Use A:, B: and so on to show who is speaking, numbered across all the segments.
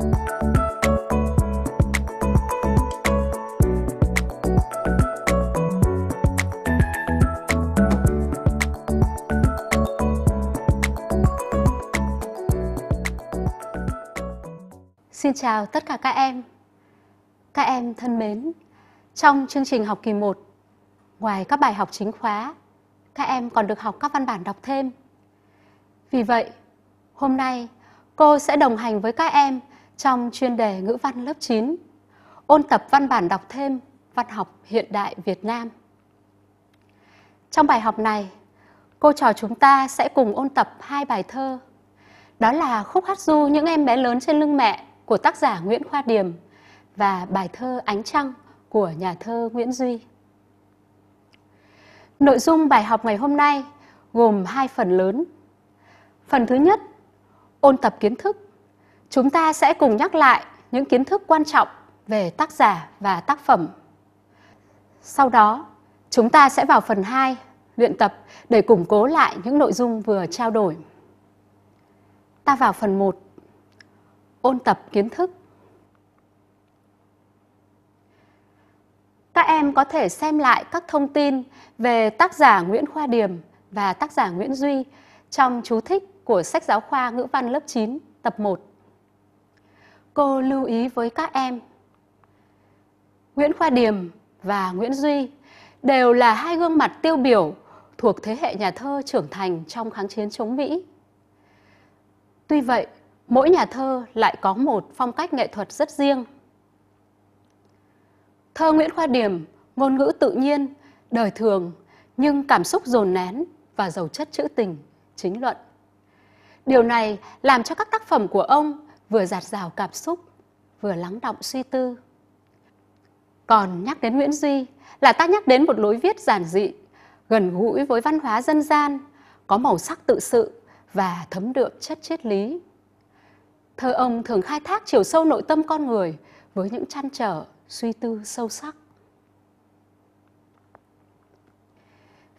A: Xin chào tất cả các em. Các em thân mến, trong chương trình học kỳ 1, ngoài các bài học chính khóa, các em còn được học các văn bản đọc thêm. Vì vậy, hôm nay cô sẽ đồng hành với các em trong chuyên đề ngữ văn lớp 9, ôn tập văn bản đọc thêm văn học hiện đại Việt Nam. Trong bài học này, cô trò chúng ta sẽ cùng ôn tập hai bài thơ. Đó là khúc hát du những em bé lớn trên lưng mẹ của tác giả Nguyễn Khoa Điềm và bài thơ Ánh Trăng của nhà thơ Nguyễn Duy. Nội dung bài học ngày hôm nay gồm hai phần lớn. Phần thứ nhất, ôn tập kiến thức Chúng ta sẽ cùng nhắc lại những kiến thức quan trọng về tác giả và tác phẩm. Sau đó, chúng ta sẽ vào phần 2 luyện tập để củng cố lại những nội dung vừa trao đổi. Ta vào phần 1. Ôn tập kiến thức. Các em có thể xem lại các thông tin về tác giả Nguyễn Khoa Điềm và tác giả Nguyễn Duy trong chú thích của sách giáo khoa ngữ văn lớp 9 tập 1 cô lưu ý với các em. Nguyễn Khoa Điềm và Nguyễn Duy đều là hai gương mặt tiêu biểu thuộc thế hệ nhà thơ trưởng thành trong kháng chiến chống Mỹ. Tuy vậy, mỗi nhà thơ lại có một phong cách nghệ thuật rất riêng. Thơ Nguyễn Khoa Điềm, ngôn ngữ tự nhiên, đời thường nhưng cảm xúc dồn nén và giàu chất trữ tình, chính luận. Điều này làm cho các tác phẩm của ông vừa giạt rào cảm xúc, vừa lắng động suy tư. Còn nhắc đến Nguyễn Duy là ta nhắc đến một lối viết giản dị, gần gũi với văn hóa dân gian, có màu sắc tự sự và thấm đượm chất triết lý. Thơ ông thường khai thác chiều sâu nội tâm con người với những trăn trở, suy tư sâu sắc.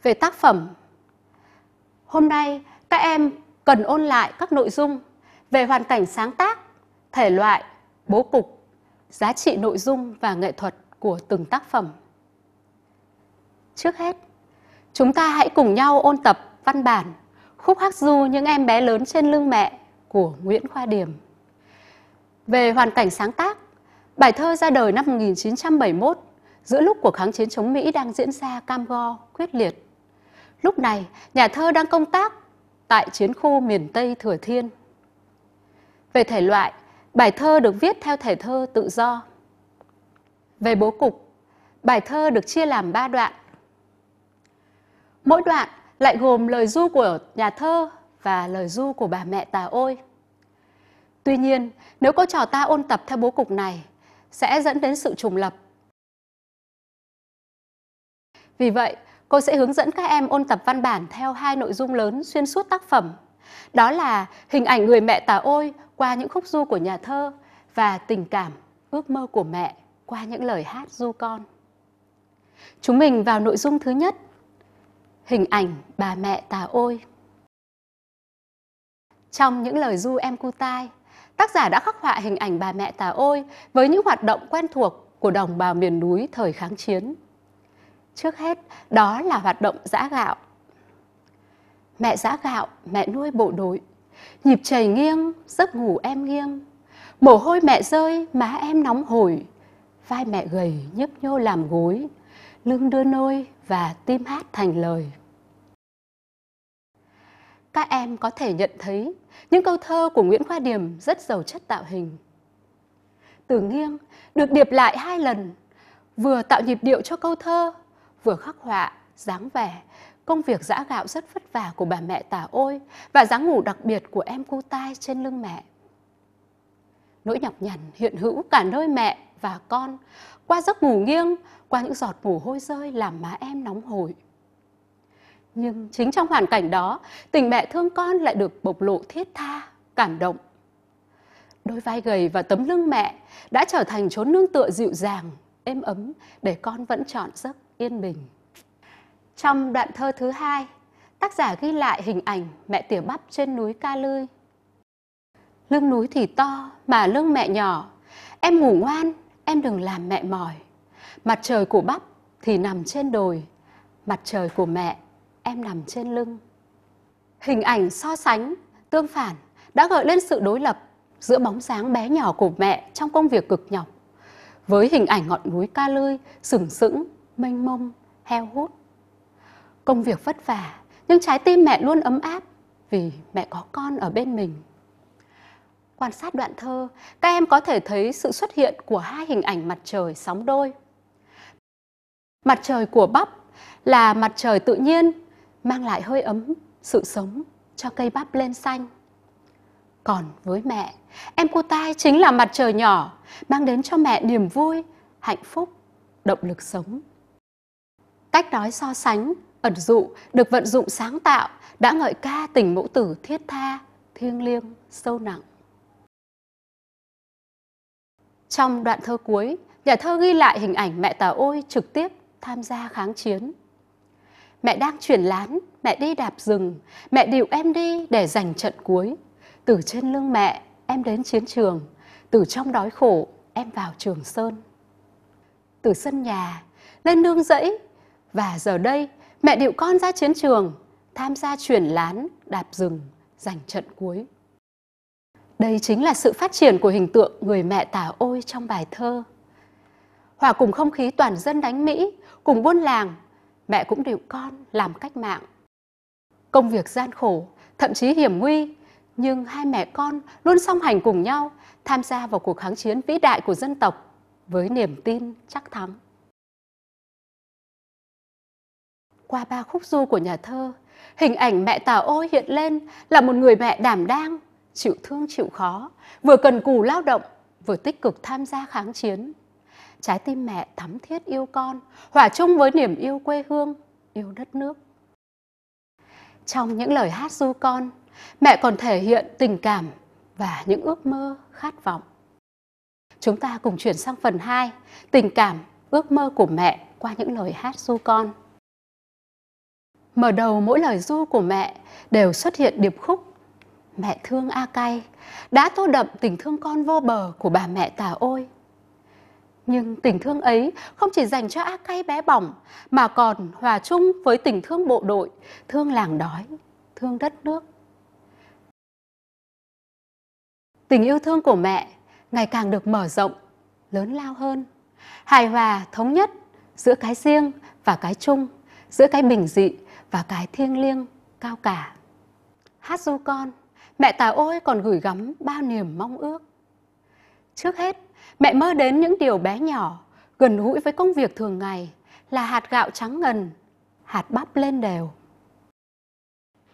A: Về tác phẩm, hôm nay các em cần ôn lại các nội dung về hoàn cảnh sáng tác thể loại, bố cục, giá trị nội dung và nghệ thuật của từng tác phẩm. Trước hết, chúng ta hãy cùng nhau ôn tập văn bản Khúc Hắc Du Những Em Bé Lớn Trên Lưng Mẹ của Nguyễn Khoa Điểm. Về hoàn cảnh sáng tác, bài thơ ra đời năm 1971 giữa lúc cuộc kháng chiến chống Mỹ đang diễn ra cam go, quyết liệt. Lúc này, nhà thơ đang công tác tại chiến khu miền Tây Thừa Thiên. Về thể loại, Bài thơ được viết theo thể thơ tự do. Về bố cục, bài thơ được chia làm 3 đoạn. Mỗi đoạn lại gồm lời du của nhà thơ và lời du của bà mẹ tà ôi. Tuy nhiên, nếu cô trò ta ôn tập theo bố cục này, sẽ dẫn đến sự trùng lập. Vì vậy, cô sẽ hướng dẫn các em ôn tập văn bản theo hai nội dung lớn xuyên suốt tác phẩm. Đó là hình ảnh người mẹ tà ôi qua những khúc du của nhà thơ và tình cảm, ước mơ của mẹ qua những lời hát du con. Chúng mình vào nội dung thứ nhất, hình ảnh bà mẹ tà ôi. Trong những lời du em cu tai, tác giả đã khắc họa hình ảnh bà mẹ tà ôi với những hoạt động quen thuộc của đồng bào miền núi thời kháng chiến. Trước hết, đó là hoạt động giã gạo. Mẹ giã gạo, mẹ nuôi bộ đội, nhịp trời nghiêng giấc ngủ em nghiêng mồ hôi mẹ rơi má em nóng hổi vai mẹ gầy nhấp nhô làm gối lưng đưa nôi và tim hát thành lời các em có thể nhận thấy những câu thơ của Nguyễn Khoa Điềm rất giàu chất tạo hình. Từ nghiêng được điệp lại hai lần, vừa tạo nhịp điệu cho câu thơ, vừa khắc họa dáng vẻ, công việc giã gạo rất vất vả của bà mẹ tả ôi và dáng ngủ đặc biệt của em cô tai trên lưng mẹ. Nỗi nhọc nhằn hiện hữu cả nơi mẹ và con, qua giấc ngủ nghiêng, qua những giọt mồ hôi rơi làm má em nóng hổi. Nhưng chính trong hoàn cảnh đó, tình mẹ thương con lại được bộc lộ thiết tha, cảm động. Đôi vai gầy và tấm lưng mẹ đã trở thành chốn nương tựa dịu dàng, êm ấm để con vẫn chọn giấc yên bình. Trong đoạn thơ thứ hai, tác giả ghi lại hình ảnh mẹ tỉa bắp trên núi Ca Lươi. Lưng núi thì to mà lưng mẹ nhỏ, em ngủ ngoan, em đừng làm mẹ mỏi. Mặt trời của bắp thì nằm trên đồi, mặt trời của mẹ em nằm trên lưng. Hình ảnh so sánh, tương phản đã gợi lên sự đối lập giữa bóng dáng bé nhỏ của mẹ trong công việc cực nhọc với hình ảnh ngọn núi ca lơi sừng sững mênh mông heo hút công việc vất vả nhưng trái tim mẹ luôn ấm áp vì mẹ có con ở bên mình quan sát đoạn thơ các em có thể thấy sự xuất hiện của hai hình ảnh mặt trời sóng đôi mặt trời của bắp là mặt trời tự nhiên mang lại hơi ấm sự sống cho cây bắp lên xanh còn với mẹ em cô tai chính là mặt trời nhỏ mang đến cho mẹ niềm vui hạnh phúc động lực sống cách nói so sánh ẩn dụ được vận dụng sáng tạo đã ngợi ca tình mẫu tử thiết tha, thiêng liêng, sâu nặng. Trong đoạn thơ cuối, nhà thơ ghi lại hình ảnh mẹ Tà Ôi trực tiếp tham gia kháng chiến. Mẹ đang chuyển lán, mẹ đi đạp rừng, mẹ điều em đi để giành trận cuối. Từ trên lưng mẹ, em đến chiến trường, từ trong đói khổ, em vào Trường Sơn. Từ sân nhà, lên nương dẫy và giờ đây Mẹ điệu con ra chiến trường, tham gia chuyển lán, đạp rừng, giành trận cuối. Đây chính là sự phát triển của hình tượng người mẹ tả ôi trong bài thơ. Hòa cùng không khí toàn dân đánh Mỹ, cùng buôn làng, mẹ cũng điệu con làm cách mạng. Công việc gian khổ, thậm chí hiểm nguy, nhưng hai mẹ con luôn song hành cùng nhau tham gia vào cuộc kháng chiến vĩ đại của dân tộc với niềm tin chắc thắng. qua ba khúc du của nhà thơ hình ảnh mẹ tà ôi hiện lên là một người mẹ đảm đang chịu thương chịu khó vừa cần cù lao động vừa tích cực tham gia kháng chiến trái tim mẹ thắm thiết yêu con hòa chung với niềm yêu quê hương yêu đất nước trong những lời hát du con mẹ còn thể hiện tình cảm và những ước mơ khát vọng chúng ta cùng chuyển sang phần 2 tình cảm ước mơ của mẹ qua những lời hát du con Mở đầu mỗi lời du của mẹ đều xuất hiện điệp khúc Mẹ thương A Cay đã tô đậm tình thương con vô bờ của bà mẹ tà ôi. Nhưng tình thương ấy không chỉ dành cho A Cay bé bỏng mà còn hòa chung với tình thương bộ đội, thương làng đói, thương đất nước. Tình yêu thương của mẹ ngày càng được mở rộng, lớn lao hơn, hài hòa, thống nhất giữa cái riêng và cái chung, giữa cái bình dị và cái thiêng liêng cao cả. Hát du con, mẹ Tà Ôi còn gửi gắm bao niềm mong ước. Trước hết, mẹ mơ đến những điều bé nhỏ, gần gũi với công việc thường ngày là hạt gạo trắng ngần, hạt bắp lên đều.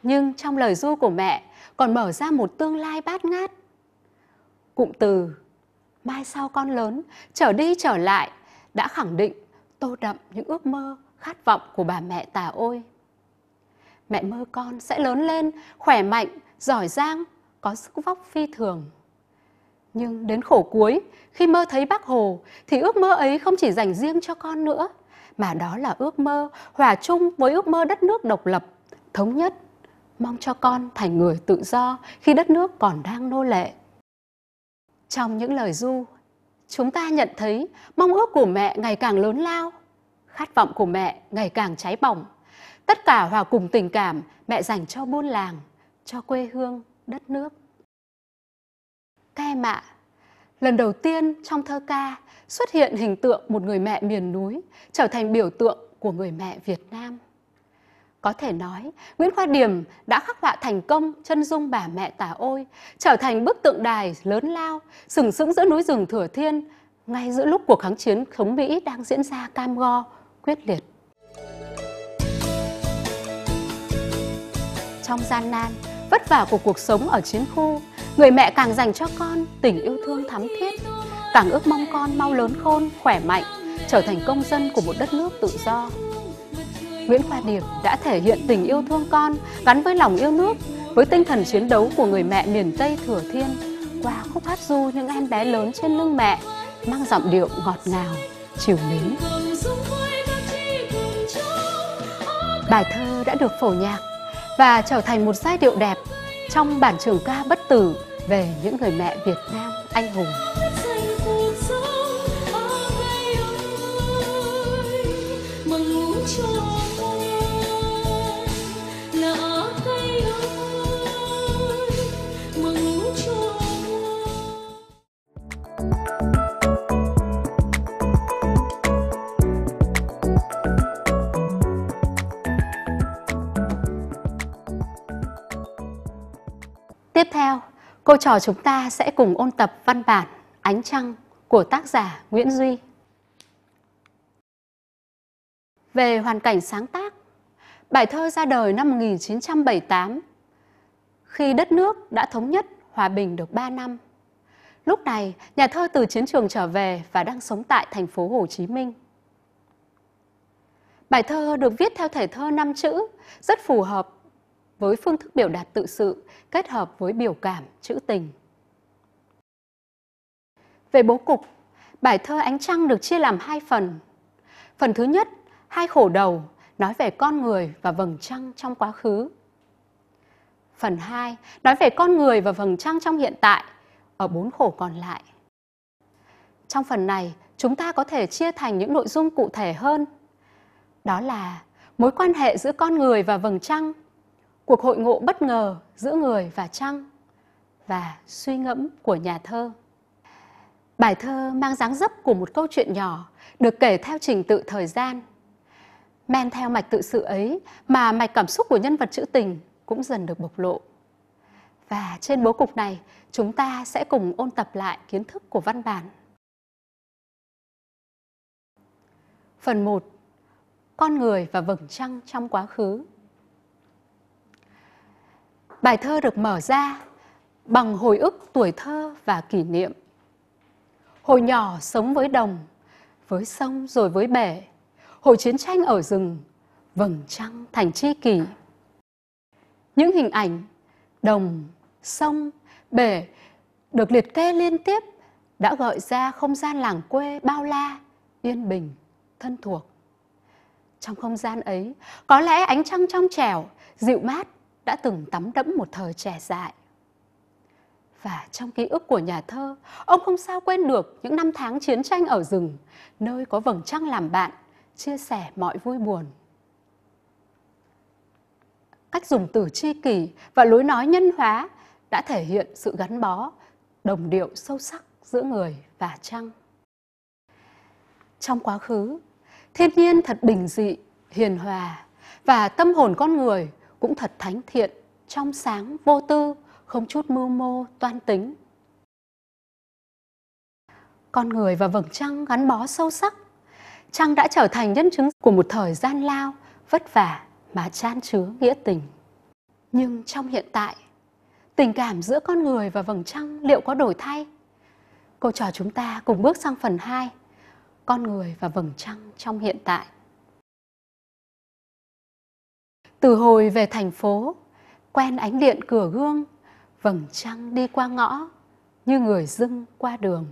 A: Nhưng trong lời du của mẹ còn mở ra một tương lai bát ngát. Cụm từ mai sau con lớn, trở đi trở lại đã khẳng định tô đậm những ước mơ, khát vọng của bà mẹ tà ôi mẹ mơ con sẽ lớn lên khỏe mạnh giỏi giang có sức vóc phi thường nhưng đến khổ cuối khi mơ thấy bác hồ thì ước mơ ấy không chỉ dành riêng cho con nữa mà đó là ước mơ hòa chung với ước mơ đất nước độc lập thống nhất mong cho con thành người tự do khi đất nước còn đang nô lệ trong những lời du chúng ta nhận thấy mong ước của mẹ ngày càng lớn lao khát vọng của mẹ ngày càng cháy bỏng tất cả hòa cùng tình cảm mẹ dành cho buôn làng, cho quê hương, đất nước. Các em ạ, lần đầu tiên trong thơ ca xuất hiện hình tượng một người mẹ miền núi trở thành biểu tượng của người mẹ Việt Nam. Có thể nói, Nguyễn Khoa Điểm đã khắc họa thành công chân dung bà mẹ tà ôi, trở thành bức tượng đài lớn lao, sừng sững giữa núi rừng Thừa Thiên, ngay giữa lúc cuộc kháng chiến chống Mỹ đang diễn ra cam go, quyết liệt. trong gian nan, vất vả của cuộc sống ở chiến khu, người mẹ càng dành cho con tình yêu thương thắm thiết, càng ước mong con mau lớn khôn, khỏe mạnh, trở thành công dân của một đất nước tự do. Nguyễn Khoa Điệp đã thể hiện tình yêu thương con gắn với lòng yêu nước, với tinh thần chiến đấu của người mẹ miền Tây Thừa Thiên qua khúc hát du những em bé lớn trên lưng mẹ mang giọng điệu ngọt ngào, chiều mến. Bài thơ đã được phổ nhạc và trở thành một giai điệu đẹp trong bản trường ca bất tử về những người mẹ Việt Nam anh hùng. Cô trò chúng ta sẽ cùng ôn tập văn bản Ánh Trăng của tác giả Nguyễn Duy. Về hoàn cảnh sáng tác, bài thơ ra đời năm 1978 khi đất nước đã thống nhất hòa bình được 3 năm. Lúc này, nhà thơ từ chiến trường trở về và đang sống tại thành phố Hồ Chí Minh. Bài thơ được viết theo thể thơ 5 chữ, rất phù hợp với phương thức biểu đạt tự sự kết hợp với biểu cảm, chữ tình. Về bố cục, bài thơ Ánh Trăng được chia làm hai phần. Phần thứ nhất, hai khổ đầu, nói về con người và vầng trăng trong quá khứ. Phần 2, nói về con người và vầng trăng trong hiện tại, ở bốn khổ còn lại. Trong phần này, chúng ta có thể chia thành những nội dung cụ thể hơn. Đó là mối quan hệ giữa con người và vầng trăng cuộc hội ngộ bất ngờ giữa người và trăng và suy ngẫm của nhà thơ. Bài thơ mang dáng dấp của một câu chuyện nhỏ được kể theo trình tự thời gian. Men theo mạch tự sự ấy mà mạch cảm xúc của nhân vật trữ tình cũng dần được bộc lộ. Và trên bố cục này, chúng ta sẽ cùng ôn tập lại kiến thức của văn bản. Phần 1. Con người và vầng trăng trong quá khứ bài thơ được mở ra bằng hồi ức tuổi thơ và kỷ niệm. Hồi nhỏ sống với đồng, với sông rồi với bể, hồi chiến tranh ở rừng, vầng trăng thành chi kỷ. Những hình ảnh đồng, sông, bể được liệt kê liên tiếp đã gợi ra không gian làng quê bao la, yên bình, thân thuộc. Trong không gian ấy, có lẽ ánh trăng trong trẻo, dịu mát đã từng tắm đẫm một thời trẻ dại. Và trong ký ức của nhà thơ, ông không sao quên được những năm tháng chiến tranh ở rừng, nơi có vầng trăng làm bạn, chia sẻ mọi vui buồn. Cách dùng từ chi kỷ và lối nói nhân hóa đã thể hiện sự gắn bó, đồng điệu sâu sắc giữa người và trăng. Trong quá khứ, thiên nhiên thật bình dị, hiền hòa và tâm hồn con người cũng thật thánh thiện, trong sáng, vô tư, không chút mưu mô, toan tính. Con người và vầng trăng gắn bó sâu sắc. Trăng đã trở thành nhân chứng của một thời gian lao, vất vả mà chan chứa nghĩa tình. Nhưng trong hiện tại, tình cảm giữa con người và vầng trăng liệu có đổi thay? Cô trò chúng ta cùng bước sang phần 2, con người và vầng trăng trong hiện tại. từ hồi về thành phố quen ánh điện cửa gương vầng trăng đi qua ngõ như người dưng qua đường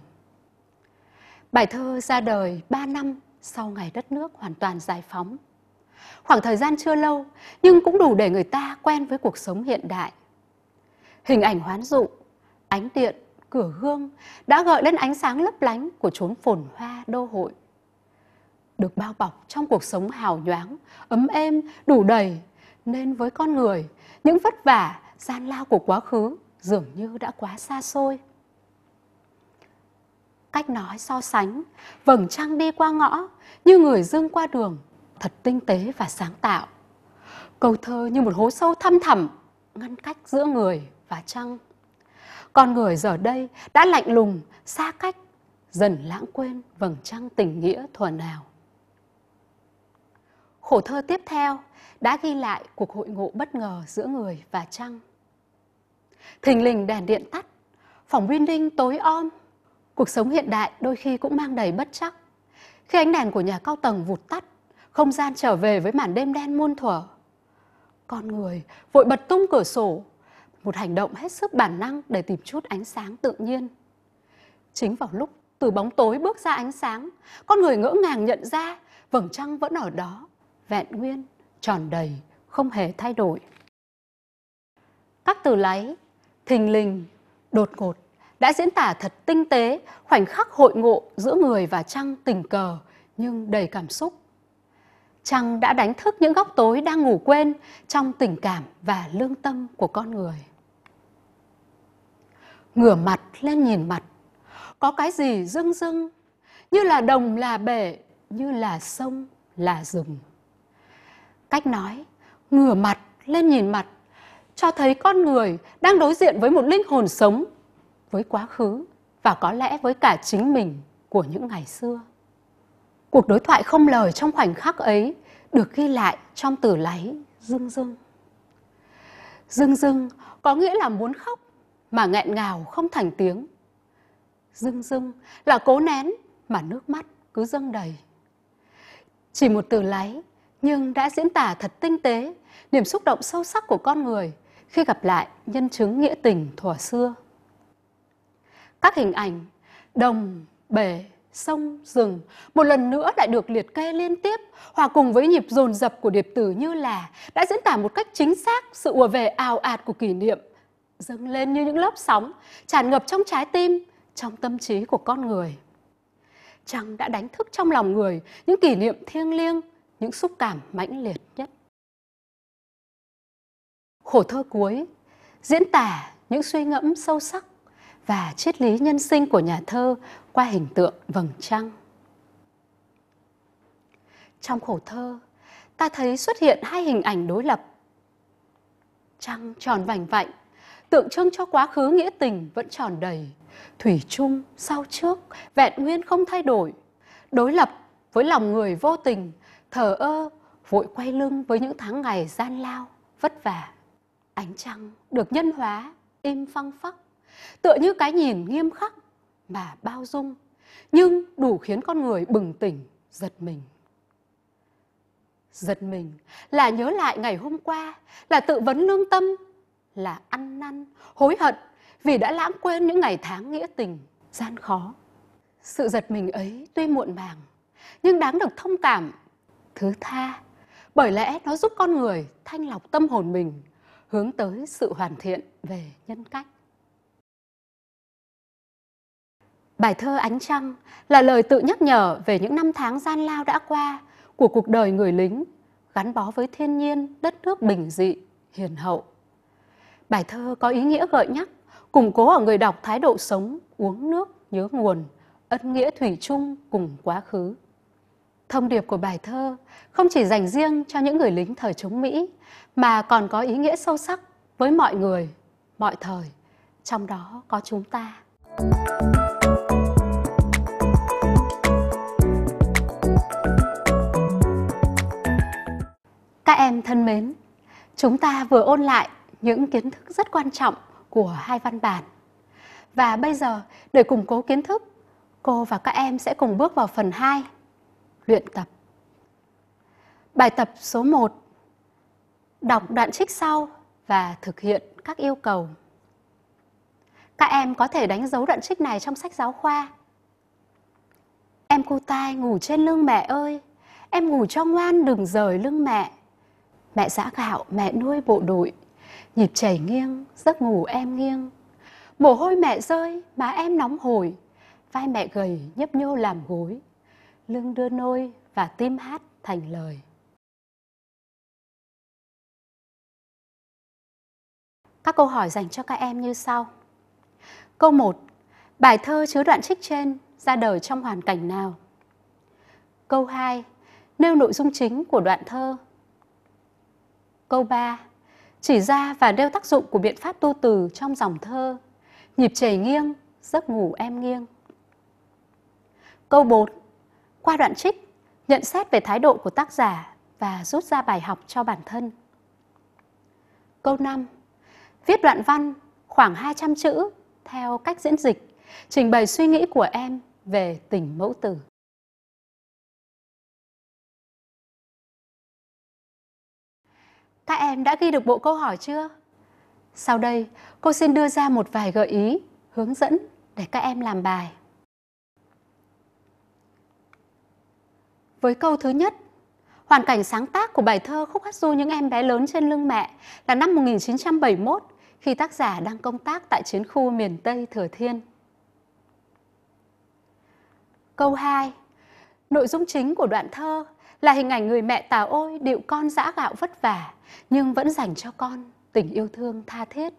A: bài thơ ra đời 3 năm sau ngày đất nước hoàn toàn giải phóng khoảng thời gian chưa lâu nhưng cũng đủ để người ta quen với cuộc sống hiện đại hình ảnh hoán dụ ánh điện cửa gương đã gợi lên ánh sáng lấp lánh của chốn phồn hoa đô hội được bao bọc trong cuộc sống hào nhoáng ấm êm đủ đầy nên với con người những vất vả gian lao của quá khứ dường như đã quá xa xôi cách nói so sánh vầng trăng đi qua ngõ như người dương qua đường thật tinh tế và sáng tạo câu thơ như một hố sâu thăm thẳm ngăn cách giữa người và trăng con người giờ đây đã lạnh lùng xa cách dần lãng quên vầng trăng tình nghĩa thuần nào Khổ thơ tiếp theo đã ghi lại cuộc hội ngộ bất ngờ giữa người và trăng. Thình lình đèn điện tắt, phòng đinh tối om. Cuộc sống hiện đại đôi khi cũng mang đầy bất chắc. Khi ánh đèn của nhà cao tầng vụt tắt, không gian trở về với màn đêm đen muôn thuở. Con người vội bật tung cửa sổ, một hành động hết sức bản năng để tìm chút ánh sáng tự nhiên. Chính vào lúc từ bóng tối bước ra ánh sáng, con người ngỡ ngàng nhận ra vầng trăng vẫn ở đó vẹn nguyên, tròn đầy, không hề thay đổi. Các từ láy, thình lình, đột ngột đã diễn tả thật tinh tế khoảnh khắc hội ngộ giữa người và trăng tình cờ nhưng đầy cảm xúc. Trăng đã đánh thức những góc tối đang ngủ quên trong tình cảm và lương tâm của con người. Ngửa mặt lên nhìn mặt, có cái gì rưng rưng, như là đồng là bể, như là sông là rừng cách nói ngửa mặt lên nhìn mặt cho thấy con người đang đối diện với một linh hồn sống với quá khứ và có lẽ với cả chính mình của những ngày xưa cuộc đối thoại không lời trong khoảnh khắc ấy được ghi lại trong từ láy dưng dưng dưng dưng có nghĩa là muốn khóc mà nghẹn ngào không thành tiếng dưng dưng là cố nén mà nước mắt cứ dâng đầy chỉ một từ láy nhưng đã diễn tả thật tinh tế niềm xúc động sâu sắc của con người khi gặp lại nhân chứng nghĩa tình thuở xưa. Các hình ảnh đồng, bể, sông, rừng một lần nữa lại được liệt kê liên tiếp, hòa cùng với nhịp dồn dập của điệp tử như là đã diễn tả một cách chính xác sự ùa về ào ạt của kỷ niệm, dâng lên như những lớp sóng tràn ngập trong trái tim, trong tâm trí của con người. Trăng đã đánh thức trong lòng người những kỷ niệm thiêng liêng những xúc cảm mãnh liệt nhất. Khổ thơ cuối diễn tả những suy ngẫm sâu sắc và triết lý nhân sinh của nhà thơ qua hình tượng vầng trăng. Trong khổ thơ, ta thấy xuất hiện hai hình ảnh đối lập. Trăng tròn vành vạnh, tượng trưng cho quá khứ nghĩa tình vẫn tròn đầy, thủy chung, sau trước, vẹn nguyên không thay đổi. Đối lập với lòng người vô tình thờ ơ vội quay lưng với những tháng ngày gian lao vất vả ánh trăng được nhân hóa im phăng phắc tựa như cái nhìn nghiêm khắc mà bao dung nhưng đủ khiến con người bừng tỉnh giật mình giật mình là nhớ lại ngày hôm qua là tự vấn lương tâm là ăn năn hối hận vì đã lãng quên những ngày tháng nghĩa tình gian khó sự giật mình ấy tuy muộn màng nhưng đáng được thông cảm thứ tha bởi lẽ nó giúp con người thanh lọc tâm hồn mình hướng tới sự hoàn thiện về nhân cách bài thơ ánh trăng là lời tự nhắc nhở về những năm tháng gian lao đã qua của cuộc đời người lính gắn bó với thiên nhiên đất nước bình dị hiền hậu bài thơ có ý nghĩa gợi nhắc củng cố ở người đọc thái độ sống uống nước nhớ nguồn ân nghĩa thủy chung cùng quá khứ Thông điệp của bài thơ không chỉ dành riêng cho những người lính thời chống Mỹ mà còn có ý nghĩa sâu sắc với mọi người, mọi thời, trong đó có chúng ta. Các em thân mến, chúng ta vừa ôn lại những kiến thức rất quan trọng của hai văn bản. Và bây giờ, để củng cố kiến thức, cô và các em sẽ cùng bước vào phần 2 luyện tập. Bài tập số 1 Đọc đoạn trích sau và thực hiện các yêu cầu. Các em có thể đánh dấu đoạn trích này trong sách giáo khoa. Em cô tai ngủ trên lưng mẹ ơi, em ngủ cho ngoan đừng rời lưng mẹ. Mẹ giã gạo, mẹ nuôi bộ đội, nhịp chảy nghiêng, giấc ngủ em nghiêng. Mồ hôi mẹ rơi, má em nóng hổi,
B: vai mẹ gầy nhấp nhô làm gối, lưng đưa nôi và tim hát thành lời Các câu hỏi dành cho các em như sau. Câu 1. Bài thơ chứa đoạn
A: trích trên ra đời trong hoàn cảnh nào? Câu 2. Nêu nội dung chính của đoạn thơ. Câu 3. Chỉ ra và nêu tác dụng của biện pháp tu từ trong dòng thơ. Nhịp chảy nghiêng, giấc ngủ em nghiêng. Câu 4 qua đoạn trích nhận xét về thái độ của tác giả và rút ra bài học cho bản thân. Câu 5. Viết đoạn văn khoảng 200 chữ theo cách diễn dịch, trình bày suy nghĩ
B: của em về tình mẫu tử. Các em đã ghi được bộ câu hỏi chưa?
A: Sau đây, cô xin đưa ra một vài gợi ý, hướng dẫn để các em làm bài. với câu thứ nhất. Hoàn cảnh sáng tác của bài thơ Khúc hát du những em bé lớn trên lưng mẹ là năm 1971 khi tác giả đang công tác tại chiến khu miền Tây Thừa Thiên. Câu 2. Nội dung chính của đoạn thơ là hình ảnh người
B: mẹ tà ôi điệu con dã gạo vất vả nhưng vẫn dành cho con tình yêu thương tha thiết.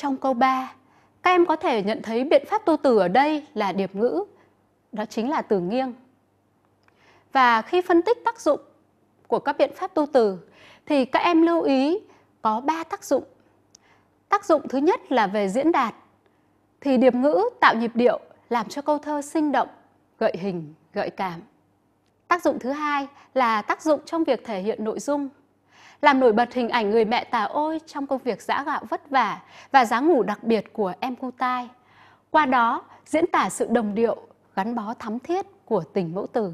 B: Trong câu 3,
A: các em có thể nhận thấy biện pháp tu từ ở đây là điệp ngữ, đó chính là từ nghiêng. Và khi phân tích tác dụng của các biện pháp tu từ thì các em lưu ý có 3 tác dụng. Tác dụng thứ nhất là về diễn đạt. Thì điệp ngữ tạo nhịp điệu làm cho câu thơ sinh động, gợi hình, gợi cảm. Tác dụng thứ hai là tác dụng trong việc thể hiện nội dung làm nổi bật hình ảnh người mẹ tà ôi trong công việc giã gạo vất vả và giá ngủ đặc biệt của em cô tai. Qua đó, diễn tả sự đồng điệu, gắn bó thắm thiết của tình mẫu tử.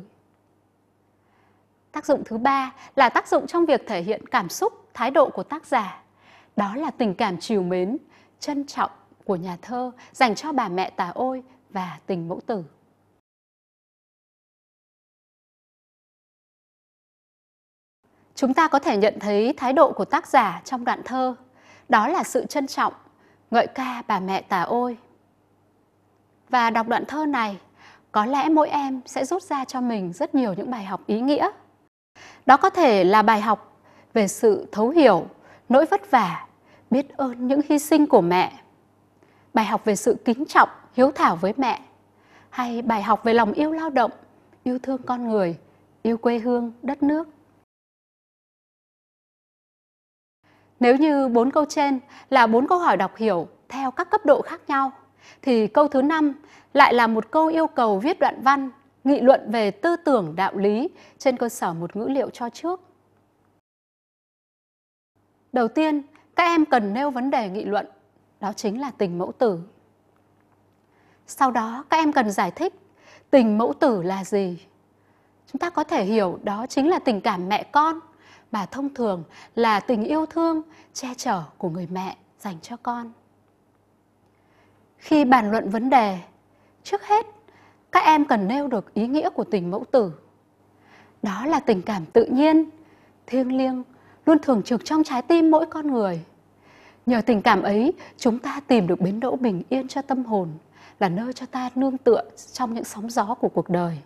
A: Tác dụng thứ ba là tác dụng trong việc thể hiện cảm xúc, thái độ của tác giả. Đó là tình cảm chiều mến, trân trọng của nhà thơ
B: dành cho bà mẹ tà ôi và tình mẫu tử. chúng ta có thể nhận thấy thái độ của tác giả trong đoạn thơ, đó là sự trân trọng, ngợi ca bà mẹ tà
A: ôi. Và đọc đoạn thơ này, có lẽ mỗi em sẽ rút ra cho mình rất nhiều những bài học ý nghĩa. Đó có thể là bài học về sự thấu hiểu, nỗi vất vả, biết ơn những hy sinh của mẹ. Bài học về sự kính trọng, hiếu thảo với mẹ. Hay bài học về lòng yêu lao động, yêu thương con người, yêu quê hương, đất nước. Nếu như bốn câu trên là bốn câu hỏi đọc hiểu theo các cấp độ khác nhau thì câu thứ năm lại là một câu yêu cầu viết đoạn văn nghị luận về tư tưởng đạo lý trên cơ sở một ngữ liệu cho trước. Đầu tiên, các em cần nêu vấn đề nghị luận, đó chính là tình mẫu tử. Sau đó, các em cần giải thích tình mẫu tử là gì. Chúng ta có thể hiểu đó chính là tình cảm mẹ con mà thông thường là tình yêu thương che chở của người mẹ dành cho con khi bàn luận vấn đề trước hết các em cần nêu được ý nghĩa của tình mẫu tử đó là tình cảm tự nhiên thiêng liêng luôn thường trực trong trái tim mỗi con người nhờ tình cảm ấy chúng ta tìm được bến đỗ bình yên cho tâm hồn là nơi cho ta nương tựa trong những sóng gió của cuộc đời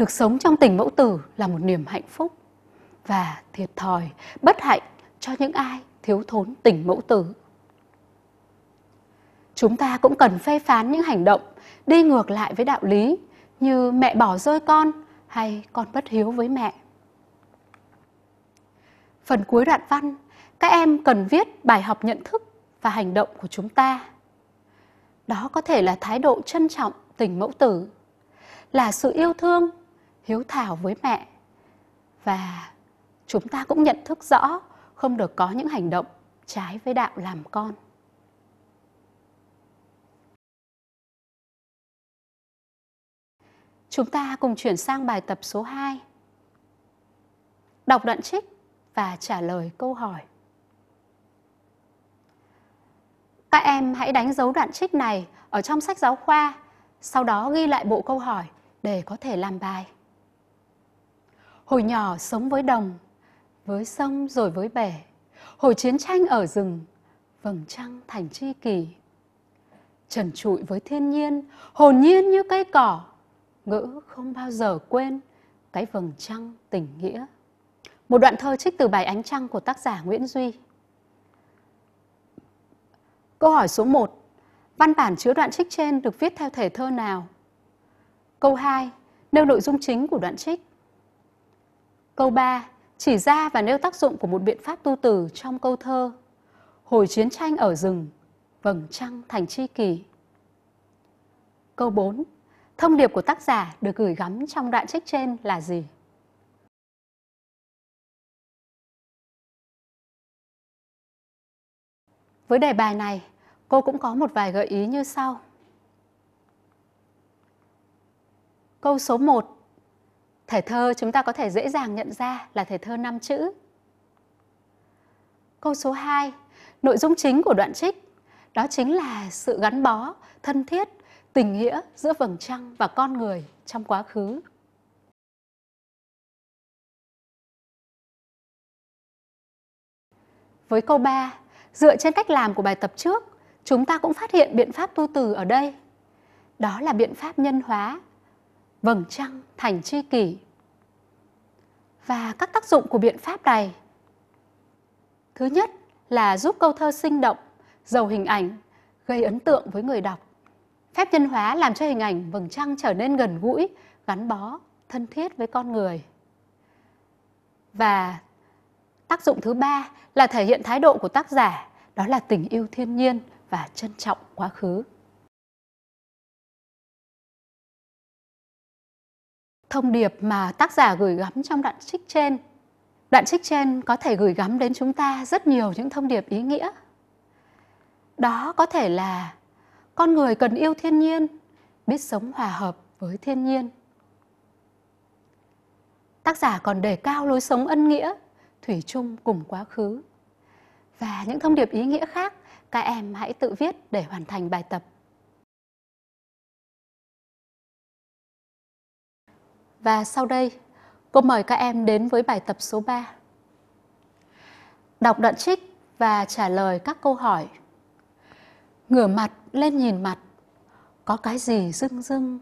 A: được sống trong tình mẫu tử là một niềm hạnh phúc và thiệt thòi, bất hạnh cho những ai thiếu thốn tình mẫu tử. Chúng ta cũng cần phê phán những hành động đi ngược lại với đạo lý như mẹ bỏ rơi con hay con bất hiếu với mẹ. Phần cuối đoạn văn, các em cần viết bài học nhận thức và hành động của chúng ta. Đó có thể là thái độ trân trọng tình mẫu tử, là sự yêu thương hiếu thảo với mẹ và chúng
B: ta cũng nhận thức rõ không được có những hành động trái với đạo làm con Chúng ta cùng chuyển sang bài tập số 2. Đọc đoạn trích
A: và trả lời câu hỏi. Các em hãy đánh dấu đoạn trích này ở trong sách giáo khoa, sau đó ghi lại bộ câu hỏi để có thể làm bài. Hồi nhỏ sống với đồng, với sông rồi với bể, hồi chiến tranh ở rừng, vầng trăng thành chi kỳ Trần trụi với thiên nhiên, hồn nhiên như cây cỏ, ngữ không bao giờ quên cái vầng trăng tình nghĩa. Một đoạn thơ trích từ bài Ánh Trăng của tác giả Nguyễn Duy. Câu hỏi số 1. Văn bản chứa đoạn trích trên được viết theo thể thơ nào? Câu 2. Nêu nội dung chính của đoạn trích. Câu 3. Chỉ ra và nêu tác dụng của một biện pháp tu từ trong câu thơ Hồi chiến tranh ở rừng, vầng trăng thành chi kỳ. Câu 4. Thông điệp của tác
B: giả được gửi gắm trong đoạn trích trên là gì? Với đề bài này, cô cũng có một vài gợi ý như sau.
A: Câu số 1 thể thơ chúng ta có thể dễ dàng nhận ra là thể thơ năm chữ. Câu số 2, nội dung chính của đoạn trích
B: đó chính là sự gắn bó, thân thiết, tình nghĩa giữa vầng trăng và con người trong quá khứ. Với câu 3, dựa trên cách làm của bài tập trước,
A: chúng ta cũng phát hiện biện pháp tu từ ở đây. Đó là biện pháp nhân hóa. Vầng trăng thành tri kỷ. Và các tác dụng của biện pháp này. Thứ nhất là giúp câu thơ sinh động, giàu hình ảnh, gây ấn tượng với người đọc. Phép nhân hóa làm cho hình ảnh vầng trăng trở nên gần gũi, gắn bó, thân thiết với con người. Và
B: tác dụng thứ ba là thể hiện thái độ của tác giả, đó là tình yêu thiên nhiên và trân trọng quá khứ. thông điệp mà tác giả gửi gắm trong đoạn trích trên. Đoạn trích
A: trên có thể gửi gắm đến chúng ta rất nhiều những thông điệp ý nghĩa. Đó có thể là con người cần yêu thiên nhiên, biết sống hòa hợp với thiên nhiên. Tác giả còn đề cao lối sống ân nghĩa,
B: thủy chung cùng quá khứ. Và những thông điệp ý nghĩa khác, các em hãy tự viết để hoàn thành bài tập. Và sau đây, cô mời các em đến với bài tập số 3.
A: Đọc đoạn trích và trả lời các câu hỏi. Ngửa mặt lên nhìn mặt, có cái gì rưng rưng,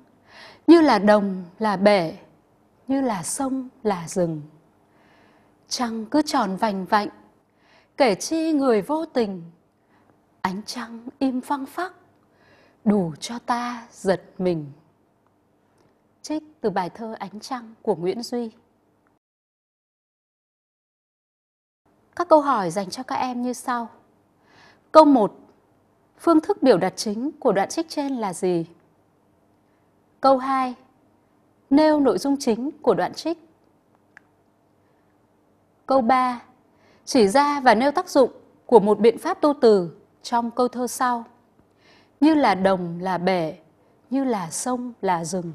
A: như là đồng, là bể, như là sông, là rừng. Trăng cứ tròn vành vạnh, kể chi người vô tình, ánh trăng im phăng phắc, đủ cho ta giật mình. Trích từ bài thơ Ánh Trăng của Nguyễn Duy. Các câu hỏi dành cho các em như sau. Câu 1. Phương thức biểu đạt chính của đoạn trích trên là gì? Câu 2. Nêu nội dung chính của đoạn trích. Câu 3. Chỉ ra và nêu tác dụng của một biện pháp tu từ trong câu thơ
B: sau. Như là đồng là bể, như là sông là rừng.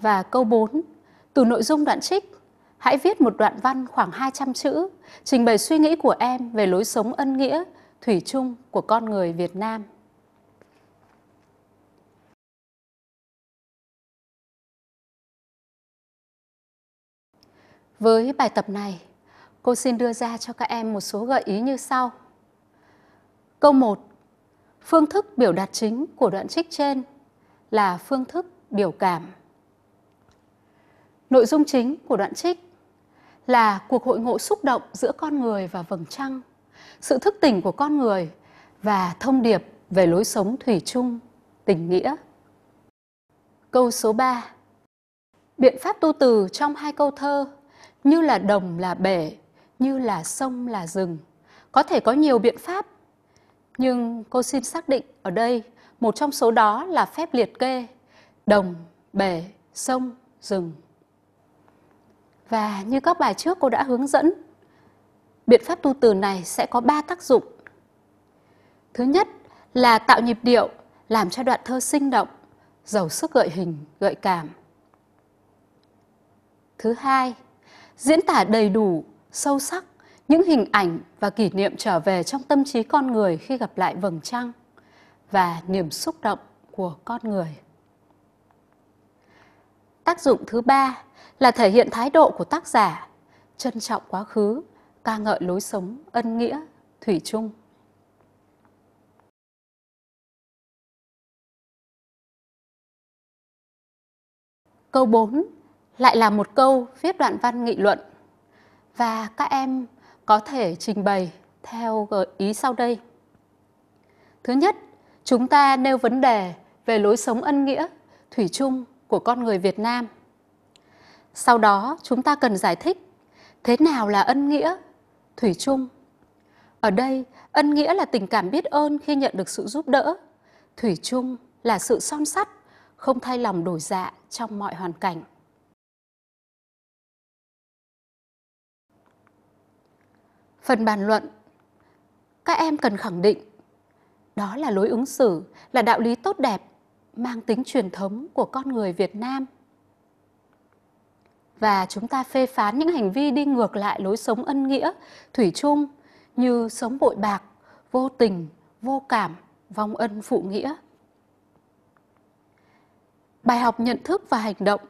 B: Và câu 4, từ nội dung đoạn trích,
A: hãy viết một đoạn văn khoảng 200 chữ, trình bày suy nghĩ của em về lối sống ân nghĩa,
B: thủy chung của con người Việt Nam. Với bài tập này, cô xin đưa ra cho các em một số gợi ý như sau.
A: Câu 1. Phương thức biểu đạt chính của đoạn trích trên là phương thức biểu cảm. Nội dung chính của đoạn trích là cuộc hội ngộ xúc động giữa con người và vầng trăng, sự thức tỉnh của con người và thông điệp về lối sống thủy chung, tình nghĩa. Câu số 3 Biện pháp tu từ trong hai câu thơ như là đồng là bể, như là sông là rừng. Có thể có nhiều biện pháp, nhưng cô xin xác định ở đây một trong số đó là phép liệt kê đồng, bể, sông, rừng. Và như các bài trước cô đã hướng dẫn, biện pháp tu từ này sẽ có 3 tác dụng. Thứ nhất là tạo nhịp điệu, làm cho đoạn thơ sinh động, giàu sức gợi hình, gợi cảm. Thứ hai, diễn tả đầy đủ, sâu sắc những hình ảnh và kỷ niệm trở về trong tâm trí con người khi gặp lại vầng trăng và niềm xúc động của con người. Tác dụng thứ ba là thể hiện thái độ của tác
B: giả, trân trọng quá khứ, ca ngợi lối sống ân nghĩa, thủy chung. Câu 4 lại là một câu viết đoạn văn
A: nghị luận và các em có thể trình bày theo gợi ý sau đây. Thứ nhất, chúng ta nêu vấn đề về lối sống ân nghĩa, thủy chung của con người Việt Nam. Sau đó chúng ta cần giải thích thế nào là ân nghĩa, thủy chung. Ở đây, ân nghĩa là tình cảm biết ơn khi nhận được sự giúp đỡ. Thủy chung là sự son sắt,
B: không thay lòng đổi dạ trong mọi hoàn cảnh. Phần bàn luận Các
A: em cần khẳng định đó là lối ứng xử, là đạo lý tốt đẹp mang tính truyền thống của con người Việt Nam. Và chúng ta phê phán những hành vi đi ngược lại lối sống ân nghĩa, thủy chung như sống bội bạc, vô tình, vô cảm, vong ân phụ nghĩa. Bài học nhận thức và hành động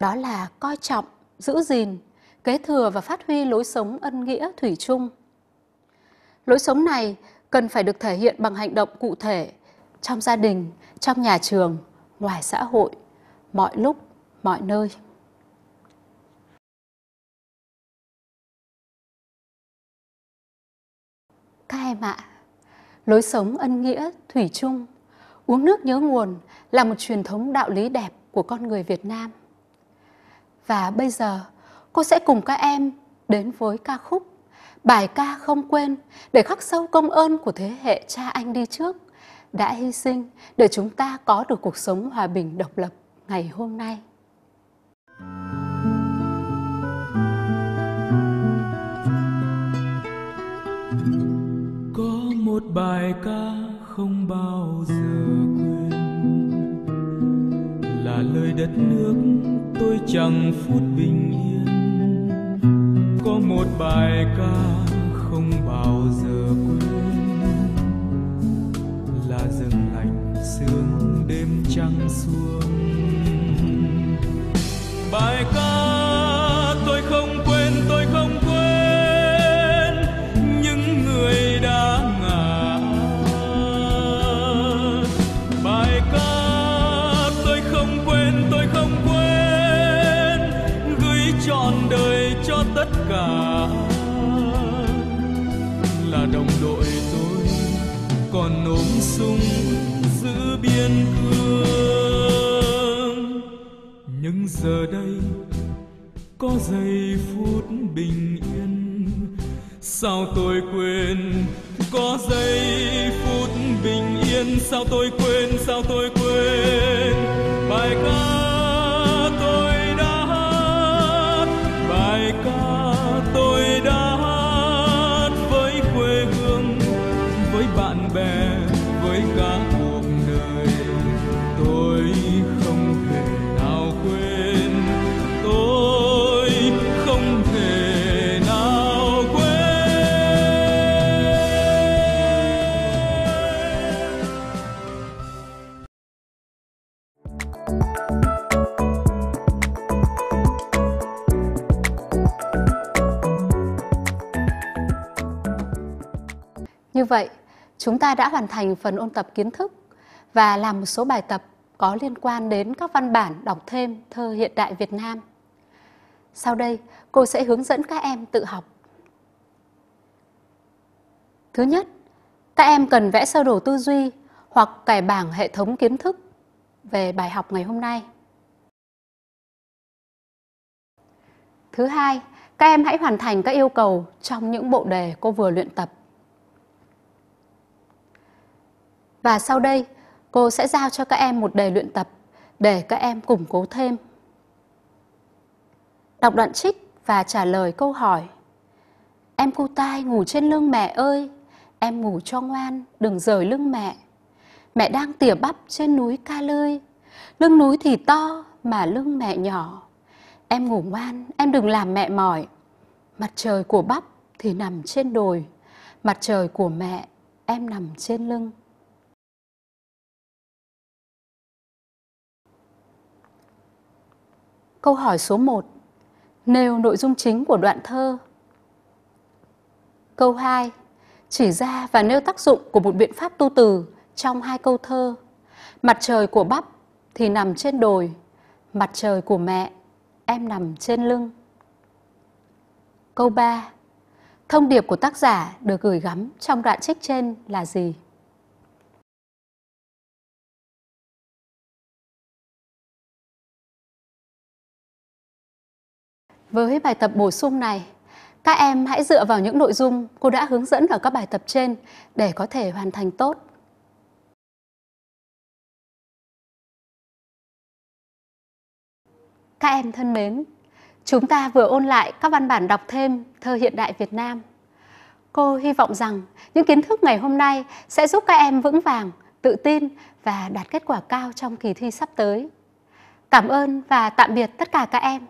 A: đó là coi trọng, giữ gìn, kế thừa và phát huy lối sống ân nghĩa thủy chung. Lối sống này cần phải được thể hiện bằng hành động cụ thể trong gia đình trong nhà
B: trường, ngoài xã hội, mọi lúc, mọi nơi. Các em ạ, lối sống ân nghĩa, thủy chung, uống nước nhớ nguồn
A: là một truyền thống đạo lý đẹp của con người Việt Nam. Và bây giờ, cô sẽ cùng các em đến với ca khúc Bài ca không quên để khắc sâu công ơn của thế hệ cha anh đi trước đã hy sinh để chúng ta có được cuộc sống hòa bình độc lập ngày hôm nay.
C: Có một bài ca không bao giờ quên là lời đất nước tôi chẳng phút bình yên có một bài ca không bao giờ quên là rừng lạnh sương đêm trăng xuống bài ca súng giữ biên cương nhưng giờ đây có giây phút bình yên sao tôi quên có giây phút bình yên sao tôi quên sao tôi quên bài ca tôi đã hát bài ca tôi
A: vậy, chúng ta đã hoàn thành phần ôn tập kiến thức và làm một số bài tập có liên quan đến các văn bản đọc thêm thơ hiện đại Việt Nam. Sau đây, cô sẽ hướng dẫn các em tự học. Thứ nhất, các em cần vẽ sơ đồ tư duy hoặc cải bảng hệ thống kiến thức về bài học ngày hôm nay. Thứ hai, các em hãy hoàn thành các yêu cầu trong những bộ đề cô vừa luyện tập. Và sau đây, cô sẽ giao cho các em một đề luyện tập để các em củng cố thêm. Đọc đoạn trích và trả lời câu hỏi. Em cu tai ngủ trên lưng mẹ ơi, em ngủ cho ngoan, đừng rời lưng mẹ. Mẹ đang tỉa bắp trên núi ca lơi, lưng núi thì to mà lưng mẹ nhỏ. Em ngủ ngoan, em đừng làm mẹ mỏi. Mặt trời của bắp thì nằm trên đồi, mặt trời
B: của mẹ em nằm trên lưng. Câu hỏi số 1.
A: Nêu nội dung chính của đoạn thơ. Câu 2. Chỉ ra và nêu tác dụng của một biện pháp tu từ trong hai câu thơ. Mặt trời của bắp thì nằm trên đồi, mặt trời của mẹ em nằm trên lưng. Câu 3. Thông điệp của tác giả được gửi gắm trong
B: đoạn trích trên là gì? Với bài tập bổ sung này, các em hãy dựa vào những nội dung cô đã hướng dẫn ở các bài tập trên để có thể hoàn thành tốt. Các em thân mến, chúng ta
A: vừa ôn lại các văn bản đọc thêm thơ hiện đại Việt Nam. Cô hy vọng rằng những kiến thức ngày hôm nay sẽ giúp các em vững vàng, tự tin và đạt kết quả cao trong kỳ thi sắp tới. Cảm ơn và tạm biệt tất cả các em.